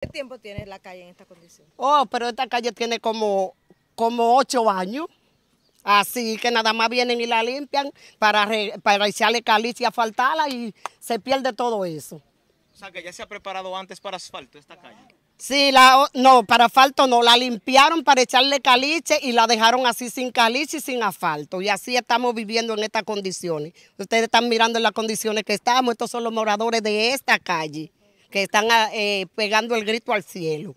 ¿Qué tiempo tiene la calle en esta condición? Oh, pero esta calle tiene como, como ocho años. Así que nada más vienen y la limpian para, para echarle caliche y asfaltarla y se pierde todo eso. O sea, que ya se ha preparado antes para asfalto esta calle. Sí, la, no, para asfalto no, la limpiaron para echarle caliche y la dejaron así sin caliche y sin asfalto. Y así estamos viviendo en estas condiciones. Ustedes están mirando las condiciones que estamos, estos son los moradores de esta calle que están ah, eh, pegando el grito al cielo.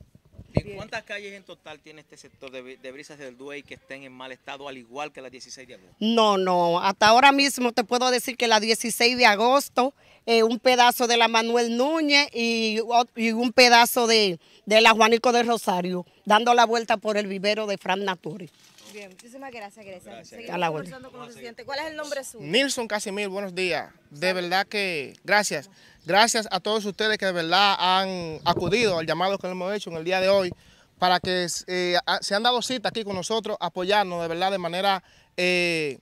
¿En cuántas calles en total tiene este sector de, brisas del Duey que estén en mal estado, al igual que la 16 de agosto? No, no. Hasta ahora mismo te puedo decir que la 16 de agosto, eh, un pedazo de la Manuel Núñez y, un pedazo de, la Juanico de Rosario, dando la vuelta por el vivero de Fran Naturi. Bien, muchísimas gracias, gracias. A la con ¿Cuál es el nombre suyo? Nilson Casimir, buenos días. De verdad que, gracias. Gracias a todos ustedes que de verdad han acudido al llamado que hemos hecho en el día de hoy para que eh, se han dado cita aquí con nosotros, apoyarnos de verdad de manera eh,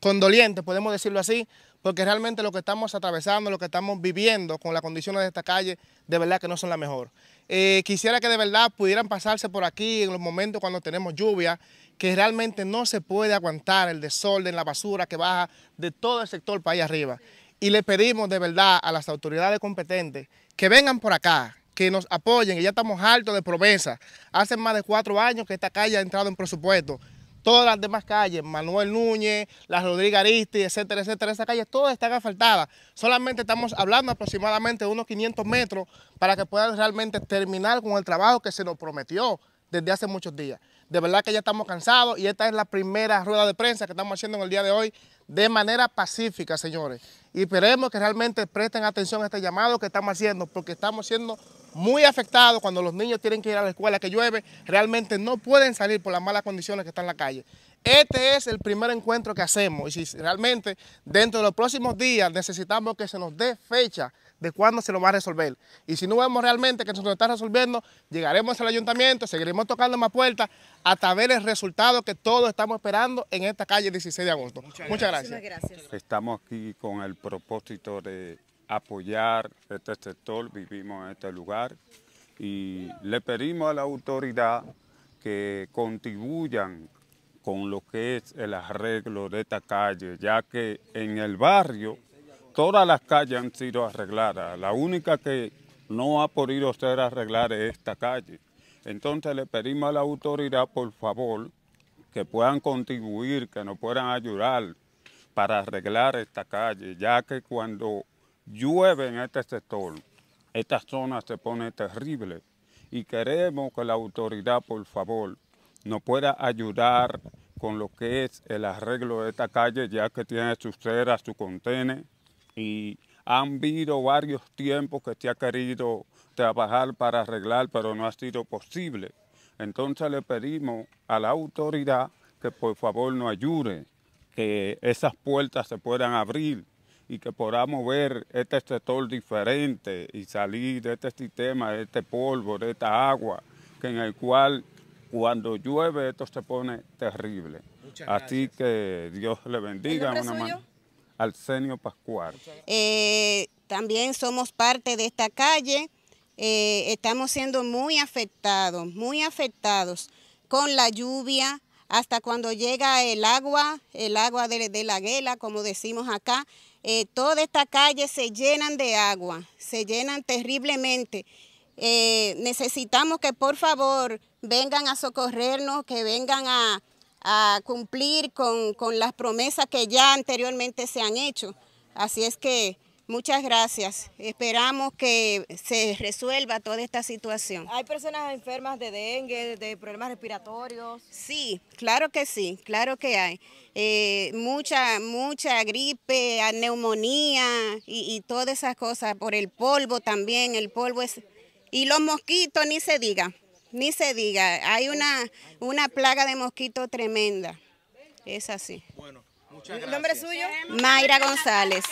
condoliente, podemos decirlo así, porque realmente lo que estamos atravesando, lo que estamos viviendo con las condiciones de esta calle, de verdad que no son las mejor eh, quisiera que de verdad pudieran pasarse por aquí en los momentos cuando tenemos lluvia, que realmente no se puede aguantar el desorden, la basura que baja de todo el sector para allá arriba y le pedimos de verdad a las autoridades competentes que vengan por acá, que nos apoyen, que ya estamos hartos de promesa. Hace más de cuatro años que esta calle ha entrado en presupuesto. Todas las demás calles, Manuel Núñez, la Rodríguez Aristi, etcétera, etcétera, esas calles todas están asfaltadas. Solamente estamos hablando aproximadamente de unos 500 metros para que puedan realmente terminar con el trabajo que se nos prometió desde hace muchos días. De verdad que ya estamos cansados y esta es la primera rueda de prensa que estamos haciendo en el día de hoy de manera pacífica, señores. Y esperemos que realmente presten atención a este llamado que estamos haciendo, porque estamos siendo muy afectados cuando los niños tienen que ir a la escuela, que llueve, realmente no pueden salir por las malas condiciones que están en la calle. Este es el primer encuentro que hacemos y si realmente dentro de los próximos días necesitamos que se nos dé fecha de cuándo se lo va a resolver. Y si no vemos realmente que se lo está resolviendo, llegaremos al ayuntamiento, seguiremos tocando más puertas hasta ver el resultado que todos estamos esperando en esta calle 16 de agosto. Muchas, gracias. Estamos aquí con el propósito de apoyar este sector, vivimos en este lugar y le pedimos a la autoridad que contribuyan con lo que es el arreglo de esta calle, ya que en el barrio Todas las calles han sido arregladas. La única que no ha podido ser arreglar es esta calle. Entonces le pedimos a la autoridad, por favor, que puedan contribuir, que nos puedan ayudar para arreglar esta calle, ya que cuando llueve en este sector, esta zona se pone terrible y queremos que la autoridad, por favor, nos pueda ayudar con lo que es el arreglo de esta calle, ya que tiene sus cera, su contenedor, y han habido varios tiempos que se ha querido trabajar para arreglar, pero no ha sido posible. Entonces le pedimos a la autoridad que por favor nos ayude, que esas puertas se puedan abrir y que podamos ver este sector diferente y salir de este sistema, de este polvo, de esta agua, que en el cual cuando llueve esto se pone terrible. Así que Dios le bendiga. Arsenio Pascual. Eh, también somos parte de esta calle. Eh, estamos siendo muy afectados, muy afectados con la lluvia, hasta cuando llega el agua, el agua de, la guela, como decimos acá. Eh, toda esta calle se llenan de agua, se llenan terriblemente. necesitamos que por favor vengan a socorrernos, que vengan a, a cumplir con, las promesas que ya anteriormente se han hecho. Así es que Muchas gracias. Esperamos que se resuelva toda esta situación. ¿Hay personas enfermas de dengue, de problemas respiratorios? Sí, claro que sí, claro que hay. Eh, mucha, mucha gripe, neumonía y, y, todas esas cosas por el polvo también. El polvo es... Y los mosquitos, ni se diga ni se diga, hay una, una plaga de mosquito tremenda. Es así. Bueno, ¿El nombre suyo? Mayra González.